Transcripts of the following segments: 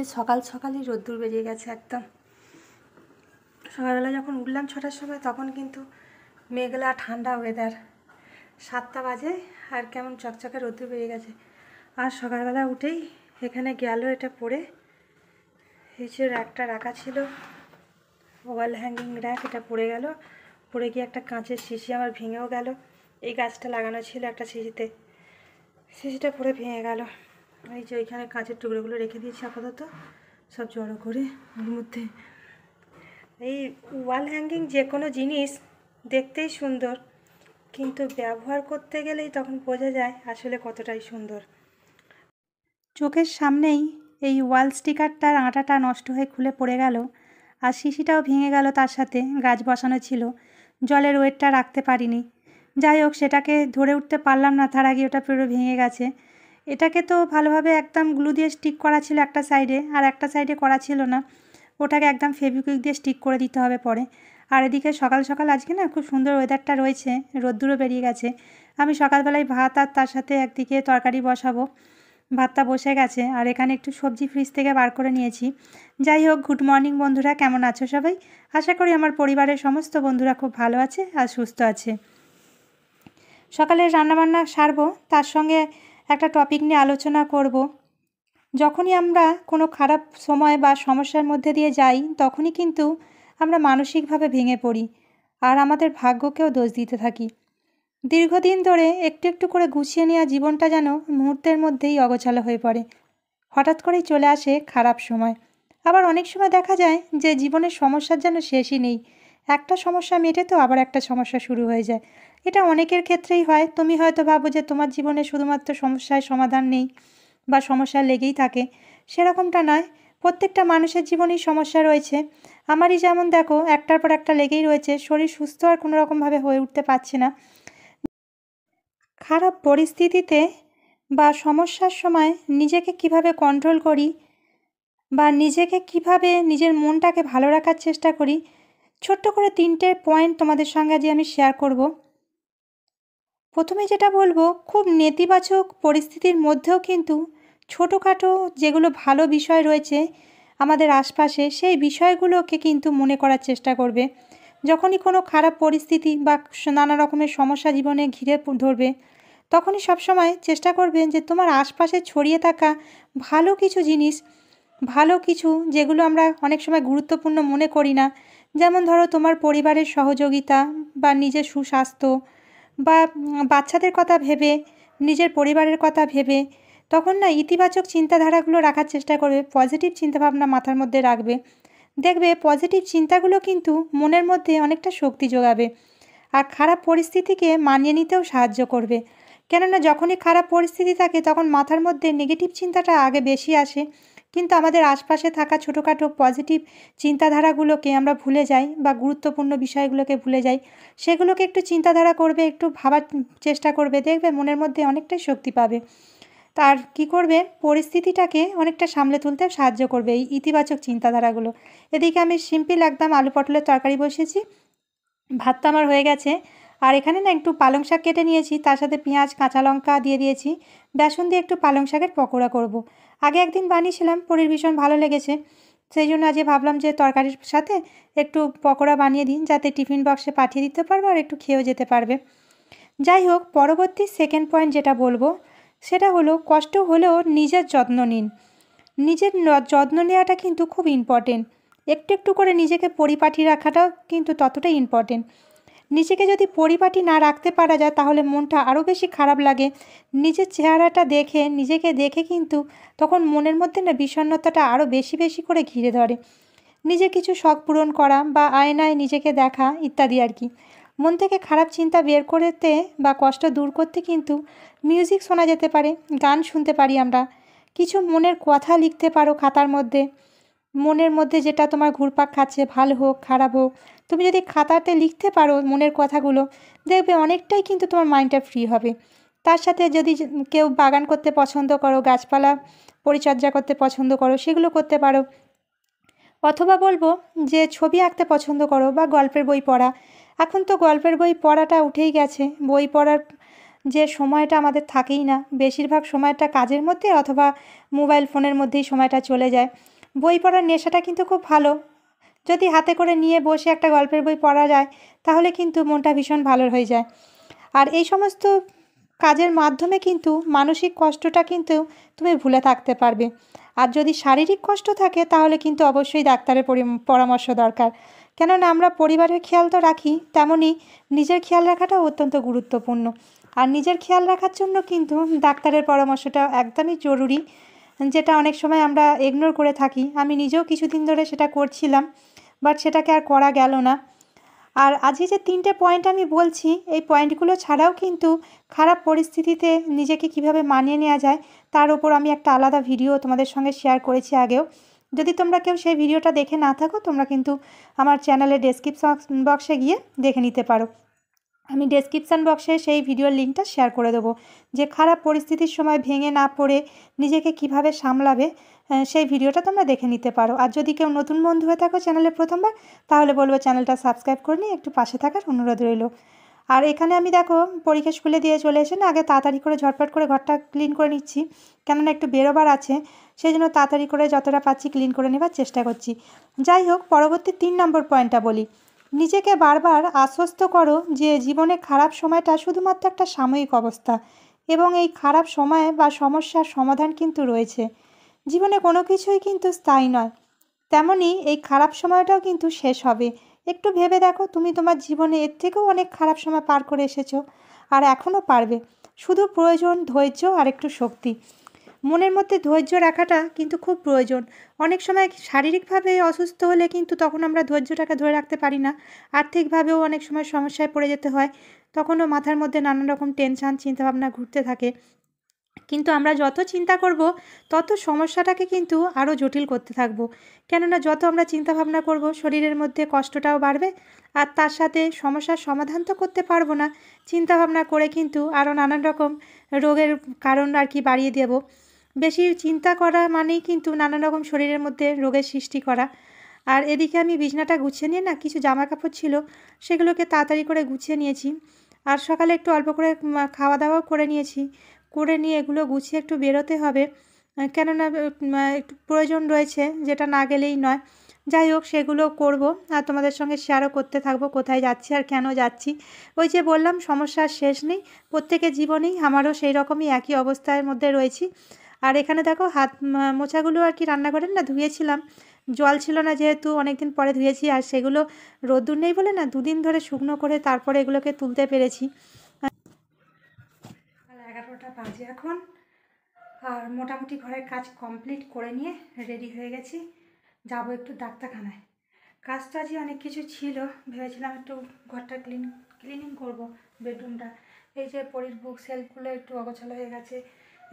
আজকে সকাল সকালই রোদ্দুর বেরিয়ে গেছে একদম সকালবেলা যখন উঠলাম ছটার সময় তখন কিন্তু মেঘলা ঠান্ডা ওয়েদার সাতটা বাজে আর কেমন চকচকে রোদ্দুর বেরিয়ে গেছে আর সকালবেলা উঠেই এখানে গেল এটা পরে এই যে র্যাকটা রাখা ছিল ওয়াল হ্যাঙ্গিং র্যাক এটা পড়ে গেল পড়ে গিয়ে একটা কাঁচের শিশি আমার ভেঙেও গেল এই গাছটা লাগানো ছিল একটা শিশিতে শিশিটা পড়ে ভেঙে গেল এই যে ওইখানে কাঁচের টুকরোগুলো রেখে দিয়েছি আপাতত সব জড়ো করে ওর মধ্যে এই ওয়াল হ্যাঙ্গিং যে কোনো জিনিস দেখতেই সুন্দর কিন্তু ব্যবহার করতে গেলেই তখন বোঝা যায় আসলে কতটাই সুন্দর চোখের সামনেই এই ওয়াল স্টিকারটার আঁটাটা নষ্ট হয়ে খুলে পড়ে গেল আর শিশিটাও ভেঙে গেল তার সাথে গাছ বসানো ছিল জলের ওয়েটটা রাখতে পারিনি যাই হোক সেটাকে ধরে উঠতে পারলাম না তার আগে ওটা পুরো ভেঙে গেছে এটাকে তো ভালোভাবে একদম গ্লু দিয়ে স্টিক করা ছিল একটা সাইডে আর একটা সাইডে করা ছিল না ওটাকে একদম ফেভিকুইক দিয়ে স্টিক করে দিতে হবে পরে আর এদিকে সকাল সকাল আজকে না খুব সুন্দর ওয়েদারটা রয়েছে রোদ্দুরও বেরিয়ে গেছে আমি সকালবেলায় ভাত আর তার সাথে একদিকে তরকারি বসাবো ভাতটা বসে গেছে আর এখানে একটু সবজি ফ্রিজ থেকে বার করে নিয়েছি যাই হোক গুড মর্নিং বন্ধুরা কেমন আছো সবাই আশা করি আমার পরিবারের সমস্ত বন্ধুরা খুব ভালো আছে আর সুস্থ আছে সকালে রান্নাবান্না সারবো তার সঙ্গে একটা টপিক নিয়ে আলোচনা করব যখনই আমরা কোনো খারাপ সময় বা সমস্যার মধ্যে দিয়ে যাই তখনই কিন্তু আমরা মানসিকভাবে ভেঙে পড়ি আর আমাদের ভাগ্যকেও দোষ দিতে থাকি দীর্ঘদিন ধরে একটু একটু করে গুছিয়ে নেওয়া জীবনটা যেন মুহূর্তের মধ্যেই অগোছালো হয়ে পড়ে হঠাৎ করেই চলে আসে খারাপ সময় আবার অনেক সময় দেখা যায় যে জীবনের সমস্যার যেন শেষই নেই একটা সমস্যা মেটে তো আবার একটা সমস্যা শুরু হয়ে যায় এটা অনেকের ক্ষেত্রেই হয় তুমি হয়তো ভাবো যে তোমার জীবনে শুধুমাত্র সমস্যায় সমাধান নেই বা সমস্যা লেগেই থাকে সেরকমটা নয় প্রত্যেকটা মানুষের জীবনেই সমস্যা রয়েছে আমারই যেমন দেখো একটার পর একটা লেগেই রয়েছে শরীর সুস্থ আর কোনো রকমভাবে হয়ে উঠতে পারছে না খারাপ পরিস্থিতিতে বা সমস্যার সময় নিজেকে কিভাবে কন্ট্রোল করি বা নিজেকে কিভাবে নিজের মনটাকে ভালো রাখার চেষ্টা করি ছোট্ট করে তিনটে পয়েন্ট তোমাদের সঙ্গে আজ আমি শেয়ার করব প্রথমে যেটা বলবো খুব নেতিবাচক পরিস্থিতির মধ্যেও কিন্তু ছোটোখাটো যেগুলো ভালো বিষয় রয়েছে আমাদের আশপাশে সেই বিষয়গুলোকে কিন্তু মনে করার চেষ্টা করবে যখনই কোনো খারাপ পরিস্থিতি বা নানা রকমের সমস্যা জীবনে ঘিরে ধরবে তখনই সবসময় চেষ্টা করবেন যে তোমার আশপাশে ছড়িয়ে থাকা ভালো কিছু জিনিস ভালো কিছু যেগুলো আমরা অনেক সময় গুরুত্বপূর্ণ মনে করি না যেমন ধরো তোমার পরিবারের সহযোগিতা বা নিজের সুস্বাস্থ্য বা বাচ্চাদের কথা ভেবে নিজের পরিবারের কথা ভেবে তখন না ইতিবাচক চিন্তাধারাগুলো রাখার চেষ্টা করবে পজিটিভ চিন্তাভাবনা মাথার মধ্যে রাখবে দেখবে পজিটিভ চিন্তাগুলো কিন্তু মনের মধ্যে অনেকটা শক্তি যোগাবে আর খারাপ পরিস্থিতিকে মানিয়ে নিতেও সাহায্য করবে কেননা যখনই খারাপ পরিস্থিতি থাকে তখন মাথার মধ্যে নেগেটিভ চিন্তাটা আগে বেশি আসে কিন্তু আমাদের আশপাশে থাকা ছোটোখাটো পজিটিভ চিন্তাধারাগুলোকে আমরা ভুলে যাই বা গুরুত্বপূর্ণ বিষয়গুলোকে ভুলে যাই সেগুলোকে একটু চিন্তাধারা করবে একটু ভাবার চেষ্টা করবে দেখবে মনের মধ্যে অনেকটাই শক্তি পাবে তার কি করবে পরিস্থিতিটাকে অনেকটা সামলে তুলতে সাহায্য করবে এই ইতিবাচক চিন্তাধারাগুলো এদিকে আমি সিম্পল একদম আলু পটলের তরকারি বসেছি ভাতটা আমার হয়ে গেছে আর এখানে না একটু পালং শাক কেটে নিয়েছি তার সাথে পেঁয়াজ কাঁচা লঙ্কা দিয়ে দিয়েছি বেসন দিয়ে একটু পালং শাকের পকোড়া করব। আগে একদিন বানিয়েছিলাম পরীর ভীষণ ভালো লেগেছে সেই জন্য আজকে ভাবলাম যে তরকারির সাথে একটু পকোড়া বানিয়ে দিন যাতে টিফিন বক্সে পাঠিয়ে দিতে পারবে আর একটু খেয়েও যেতে পারবে যাই হোক পরবর্তী সেকেন্ড পয়েন্ট যেটা বলবো সেটা হলো কষ্ট হলেও নিজের যত্ন নিন নিজের যত্ন নেওয়াটা কিন্তু খুব ইম্পর্টেন্ট একটু একটু করে নিজেকে পরিপাটি রাখাটাও কিন্তু ততটাই ইম্পর্টেন্ট নিজেকে যদি পরিপাটি না রাখতে পারা যায় তাহলে মনটা আরও বেশি খারাপ লাগে নিজের চেহারাটা দেখে নিজেকে দেখে কিন্তু তখন মনের মধ্যে না বিষণ্নতাটা আরও বেশি বেশি করে ঘিরে ধরে নিজে কিছু শখ পূরণ করা বা আয়নায় নিজেকে দেখা ইত্যাদি আর কি মন থেকে খারাপ চিন্তা বের করতে বা কষ্ট দূর করতে কিন্তু মিউজিক শোনা যেতে পারে গান শুনতে পারি আমরা কিছু মনের কথা লিখতে পারো খাতার মধ্যে মনের মধ্যে যেটা তোমার ঘুরপাক খাচ্ছে ভালো হোক খারাপ হোক তুমি যদি খাতাতে লিখতে পারো মনের কথাগুলো দেখবে অনেকটাই কিন্তু তোমার মাইন্ডটা ফ্রি হবে তার সাথে যদি কেউ বাগান করতে পছন্দ করো গাছপালা পরিচর্যা করতে পছন্দ করো সেগুলো করতে পারো অথবা বলবো যে ছবি আঁকতে পছন্দ করো বা গল্পের বই পড়া এখন তো গল্পের বই পড়াটা উঠেই গেছে বই পড়ার যে সময়টা আমাদের থাকেই না বেশিরভাগ সময়টা কাজের মধ্যে অথবা মোবাইল ফোনের মধ্যেই সময়টা চলে যায় বই পড়ার নেশাটা কিন্তু খুব ভালো যদি হাতে করে নিয়ে বসে একটা গল্পের বই পড়া যায় তাহলে কিন্তু মনটা ভীষণ ভালো হয়ে যায় আর এই সমস্ত কাজের মাধ্যমে কিন্তু মানসিক কষ্টটা কিন্তু তুমি ভুলে থাকতে পারবে আর যদি শারীরিক কষ্ট থাকে তাহলে কিন্তু অবশ্যই ডাক্তারের পরামর্শ দরকার কেননা আমরা পরিবারের খেয়াল তো রাখি তেমনই নিজের খেয়াল রাখাটাও অত্যন্ত গুরুত্বপূর্ণ আর নিজের খেয়াল রাখার জন্য কিন্তু ডাক্তারের পরামর্শটা একদমই জরুরি যেটা অনেক সময় আমরা ইগনোর করে থাকি আমি নিজেও কিছুদিন ধরে সেটা করছিলাম বাট সেটাকে আর করা গেল না আর আজকে যে তিনটে পয়েন্ট আমি বলছি এই পয়েন্টগুলো ছাড়াও কিন্তু খারাপ পরিস্থিতিতে নিজেকে কিভাবে মানিয়ে নেওয়া যায় তার উপর আমি একটা আলাদা ভিডিও তোমাদের সঙ্গে শেয়ার করেছি আগেও যদি তোমরা কেউ সেই ভিডিওটা দেখে না থাকো তোমরা কিন্তু আমার চ্যানেলের ডেসক্রিপশন বক্সে গিয়ে দেখে নিতে পারো আমি ডেসক্রিপশান বক্সে সেই ভিডিওর লিঙ্কটা শেয়ার করে দেবো যে খারাপ পরিস্থিতির সময় ভেঙে না পড়ে নিজেকে কিভাবে সামলাবে সেই ভিডিওটা তোমরা দেখে নিতে পারো আর যদি কেউ নতুন বন্ধু হয়ে থাকো চ্যানেলে প্রথমবার তাহলে বলবো চ্যানেলটা সাবস্ক্রাইব করে নিয়ে একটু পাশে থাকার অনুরোধ রইল আর এখানে আমি দেখো পরীক্ষা স্কুলে দিয়ে চলে এসে না আগে তাড়াতাড়ি করে ঝটপট করে ঘরটা ক্লিন করে নিচ্ছি কেননা একটু বেরোবার আছে সেই জন্য তাড়াতাড়ি করে যতটা পাচ্ছি ক্লিন করে নেবার চেষ্টা করছি যাই হোক পরবর্তী তিন নম্বর পয়েন্টটা বলি নিজেকে বারবার আশ্বস্ত করো যে জীবনে খারাপ সময়টা শুধুমাত্র একটা সাময়িক অবস্থা এবং এই খারাপ সময় বা সমস্যার সমাধান কিন্তু রয়েছে জীবনে কোনো কিছুই কিন্তু স্থায়ী নয় তেমনি এই খারাপ সময়টাও কিন্তু শেষ হবে একটু ভেবে দেখো তুমি তোমার জীবনে এর থেকেও অনেক খারাপ সময় পার করে এসেছো আর এখনও পারবে শুধু প্রয়োজন ধৈর্য আর একটু শক্তি মনের মধ্যে ধৈর্য রাখাটা কিন্তু খুব প্রয়োজন অনেক সময় শারীরিকভাবে অসুস্থ হলে কিন্তু তখন আমরা ধৈর্যটাকে ধরে রাখতে পারি না আর্থিকভাবেও অনেক সময় সমস্যায় পড়ে যেতে হয় তখনও মাথার মধ্যে নানান রকম টেনশান চিন্তাভাবনা ঘুরতে থাকে কিন্তু আমরা যত চিন্তা করব তত সমস্যাটাকে কিন্তু আরও জটিল করতে থাকবো কেননা যত আমরা চিন্তাভাবনা করব শরীরের মধ্যে কষ্টটাও বাড়বে আর তার সাথে সমস্যার সমাধান তো করতে পারবো না চিন্তাভাবনা করে কিন্তু আরও নানান রকম রোগের কারণ আর কি বাড়িয়ে দেবো বেশি চিন্তা করা মানেই কিন্তু নানা রকম শরীরের মধ্যে রোগের সৃষ্টি করা আর এদিকে আমি বিছনাটা গুছিয়ে নিয়ে না কিছু জামা কাপড় ছিল সেগুলোকে তাড়াতাড়ি করে গুছিয়ে নিয়েছি আর সকালে একটু অল্প করে খাওয়া দাওয়াও করে নিয়েছি করে নিয়ে এগুলো গুছিয়ে একটু বেরোতে হবে কেননা একটু প্রয়োজন রয়েছে যেটা না গেলেই নয় যাই হোক সেগুলো করব আর তোমাদের সঙ্গে শেয়ারও করতে থাকবো কোথায় যাচ্ছি আর কেন যাচ্ছি ওই যে বললাম সমস্যার শেষ নেই প্রত্যেকের জীবনেই আমারও সেই রকমই একই অবস্থার মধ্যে রয়েছি আর এখানে দেখো হাত মোছাগুলো আর কি রান্নাঘরের না ধুয়েছিলাম জল ছিল না যেহেতু অনেকদিন পরে ধুয়েছি আর সেগুলো রোদ্দুর নেই বলে না দুদিন ধরে শুকনো করে তারপরে এগুলোকে তুলতে পেরেছি এগারোটা বাজে এখন আর মোটামুটি ঘরের কাজ কমপ্লিট করে নিয়ে রেডি হয়ে গেছি যাব একটু ডাক্তারখানায় কাজটা যে অনেক কিছু ছিল ভেবেছিলাম একটু ঘরটা ক্লিন ক্লিনিং করব বেডরুমটা এই যে পরীর বুক সেলফগুলো একটু অগোছালো হয়ে গেছে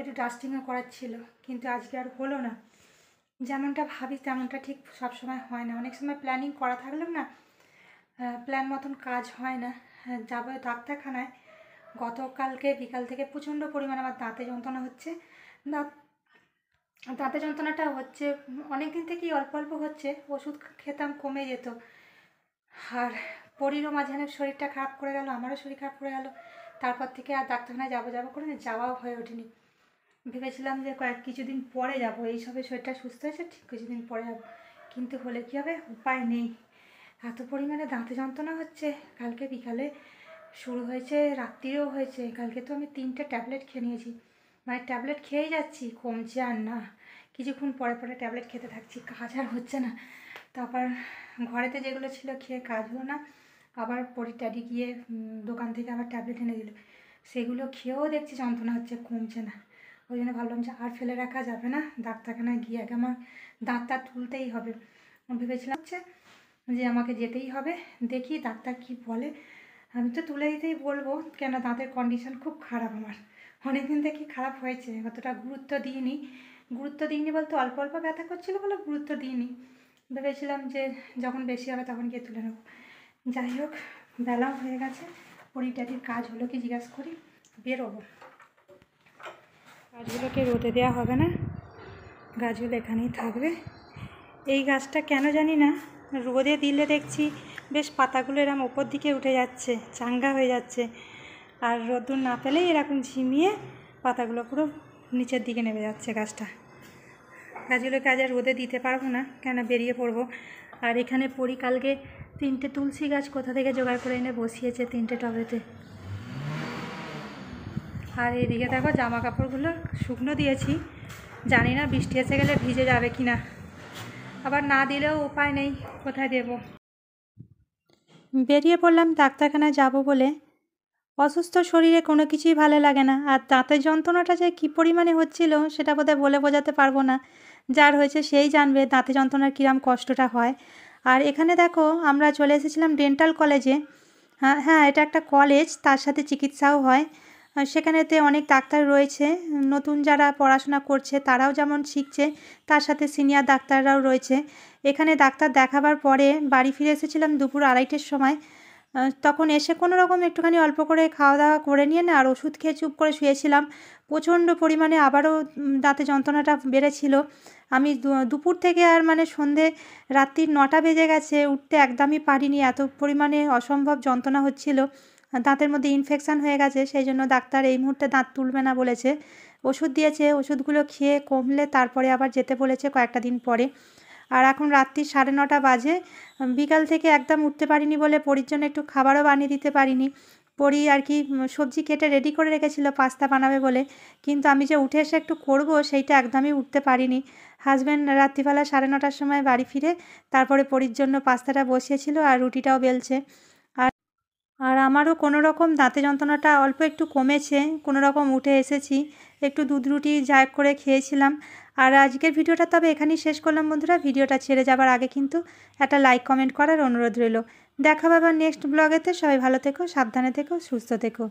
একটু ডাস্টিংও করার ছিল কিন্তু আজকে আর হলো না যেমনটা ভাবি তেমনটা ঠিক সব সময় হয় না অনেক সময় প্ল্যানিং করা থাকলেও না প্ল্যান মতন কাজ হয় না হ্যাঁ, যাবো ডাক্তারখানায় গতকালকে বিকাল থেকে প্রচণ্ড পরিমাণে আমার দাঁতে যন্ত্রণা হচ্ছে দাঁত দাঁতে যন্ত্রণাটা হচ্ছে অনেক দিন থেকেই অল্প অল্প হচ্ছে ওষুধ খেতাম কমে যেত আর পরিরও মাঝখানে শরীরটা খারাপ করে গেল আমারও শরীর খারাপ করে গেল তারপর থেকে আর ডাক্তারখানায় যাবো যাবো করে যাওয়াও হয়ে ওঠেনি ভেবেছিলাম যে কয়েক কিছুদিন পরে যাব এই সবে শরীরটা সুস্থ হয়েছে ঠিক কিছুদিন পরে যাব কিন্তু হলে কী হবে উপায় নেই এত পরিমাণে দাঁতে যন্ত্রণা হচ্ছে কালকে বিকালে শুরু হয়েছে রাত্রিও হয়েছে কালকে তো আমি তিনটে ট্যাবলেট খেয়ে নিয়েছি মানে ট্যাবলেট খেয়েই যাচ্ছি কমছে আর না কিছুক্ষণ পরে পরে ট্যাবলেট খেতে থাকছি কাজ আর হচ্ছে না তারপর ঘরেতে যেগুলো ছিল খেয়ে কাজ হলো না আবার পরিটারি গিয়ে দোকান থেকে আবার ট্যাবলেট এনে দিল সেগুলো খেয়েও দেখছি যন্ত্রণা হচ্ছে কমছে না ওই জন্য ভাবলাম যে আর ফেলে রাখা যাবে না ডাক্তারখানায় গিয়ে আগে আমার দাঁতটা তুলতেই হবে ভেবেছিলাম হচ্ছে যে আমাকে যেতেই হবে দেখি ডাক্তার কি বলে আমি তো তুলে দিতেই বলবো কেন দাঁতের কন্ডিশন খুব খারাপ আমার অনেকদিন থেকে খারাপ হয়েছে অতটা গুরুত্ব দিইনি গুরুত্ব দিইনি বলতে অল্প অল্প ব্যথা করছিলো বলে গুরুত্ব দিইনি ভেবেছিলাম যে যখন বেশি হবে তখন গিয়ে তুলে নেবো যাই হোক বেলাও হয়ে গেছে পরিটাটির কাজ হলো কি জিজ্ঞাসা করি বেরোবো গাছগুলোকে রোদে দেওয়া হবে না গাছগুলো এখানেই থাকবে এই গাছটা কেন জানি না রোদে দিলে দেখছি বেশ পাতাগুলো এরম ওপর দিকে উঠে যাচ্ছে চাঙ্গা হয়ে যাচ্ছে আর রোদ্দুর না পেলেই এরকম ঝিমিয়ে পাতাগুলো পুরো নিচের দিকে নেমে যাচ্ছে গাছটা গাছগুলোকে আজ আর রোদে দিতে পারবো না কেন বেরিয়ে পড়বো আর এখানে পরি কালকে তিনটে তুলসী গাছ কোথা থেকে জোগাড় করে এনে বসিয়েছে তিনটে টবেতে আর এদিকে দেখো জামা কাপড়গুলো শুকনো দিয়েছি জানি না বৃষ্টি এসে গেলে ভিজে যাবে কি না আবার না দিলেও উপায় নেই কোথায় দেব বেরিয়ে পড়লাম ডাক্তারখানায় যাব বলে অসুস্থ শরীরে কোনো কিছুই ভালো লাগে না আর দাঁতের যন্ত্রণাটা যে কী পরিমাণে হচ্ছিল সেটা বোধহয় বলে বোঝাতে পারবো না যার হয়েছে সেই জানবে দাঁতে যন্ত্রণার কীরম কষ্টটা হয় আর এখানে দেখো আমরা চলে এসেছিলাম ডেন্টাল কলেজে হ্যাঁ হ্যাঁ এটা একটা কলেজ তার সাথে চিকিৎসাও হয় সেখানেতে অনেক ডাক্তার রয়েছে নতুন যারা পড়াশোনা করছে তারাও যেমন শিখছে তার সাথে সিনিয়র ডাক্তাররাও রয়েছে এখানে ডাক্তার দেখাবার পরে বাড়ি ফিরে এসেছিলাম দুপুর আড়াইটের সময় তখন এসে কোনো রকম একটুখানি অল্প করে খাওয়া দাওয়া করে নিয়ে না আর ওষুধ খেয়ে চুপ করে শুয়েছিলাম প্রচণ্ড পরিমাণে আবারও দাঁতে যন্ত্রণাটা বেড়েছিল আমি দুপুর থেকে আর মানে সন্ধে রাত্রির নটা বেজে গেছে উঠতে একদমই পারিনি এত পরিমাণে অসম্ভব যন্ত্রণা হচ্ছিল দাঁতের মধ্যে ইনফেকশান হয়ে গেছে সেই জন্য ডাক্তার এই মুহূর্তে দাঁত তুলবে না বলেছে ওষুধ দিয়েছে ওষুধগুলো খেয়ে কমলে তারপরে আবার যেতে বলেছে কয়েকটা দিন পরে আর এখন রাত্রি সাড়ে নটা বাজে বিকাল থেকে একদম উঠতে পারিনি বলে পরির জন্য একটু খাবারও বানিয়ে দিতে পারিনি পরি আর কি সবজি কেটে রেডি করে রেখেছিল পাস্তা বানাবে বলে কিন্তু আমি যে উঠে এসে একটু করব সেইটা একদমই উঠতে পারিনি হাজব্যান্ড রাত্রিবেলা সাড়ে নটার সময় বাড়ি ফিরে তারপরে পরির জন্য পাস্তাটা বসিয়েছিল আর রুটিটাও বেলছে আর আমারও কোনো রকম দাঁতে যন্ত্রণাটা অল্প একটু কমেছে কোনো রকম উঠে এসেছি একটু দুধ রুটি যা করে খেয়েছিলাম আর আজকের ভিডিওটা তবে এখানেই শেষ করলাম বন্ধুরা ভিডিওটা ছেড়ে যাবার আগে কিন্তু একটা লাইক কমেন্ট করার অনুরোধ রইল দেখা আবার নেক্সট ব্লগেতে সবাই ভালো থেকো সাবধানে থেকো সুস্থ থেকো